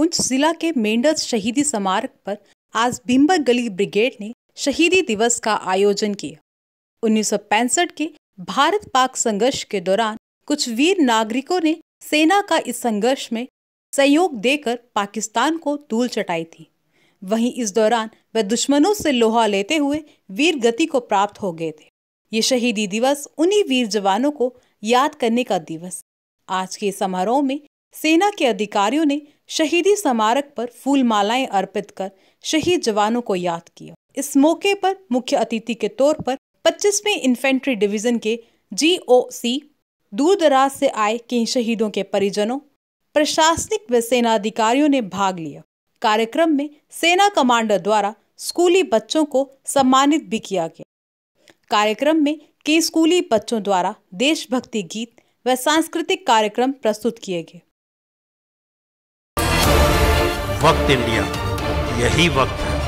पुंछ जिला के मेंढस शहीदी स्मारक पर आज भिम्बर गली ब्रिगेड ने शहीदी दिवस का आयोजन किया उन्नीस के भारत पाक संघर्ष के दौरान कुछ वीर नागरिकों ने सेना का इस संघर्ष में सहयोग देकर पाकिस्तान को धूल चटाई थी वहीं इस दौरान वे दुश्मनों से लोहा लेते हुए वीर गति को प्राप्त हो गए थे ये शहीदी दिवस उन्हीं वीर जवानों को याद करने का दिवस आज के समारोह में सेना के अधिकारियों ने शहीदी स्मारक पर फूलमालाएं अर्पित कर शहीद जवानों को याद किया इस मौके पर मुख्य अतिथि के तौर पर 25वें इन्फेंट्री डिवीजन के जीओसी दूर दराज से आए कई शहीदों के परिजनों प्रशासनिक व सेना अधिकारियों ने भाग लिया कार्यक्रम में सेना कमांडर द्वारा स्कूली बच्चों को सम्मानित भी किया गया कार्यक्रम में कई स्कूली बच्चों द्वारा देशभक्ति गीत व सांस्कृतिक कार्यक्रम प्रस्तुत किए गए वक्त इंडिया यही वक्त है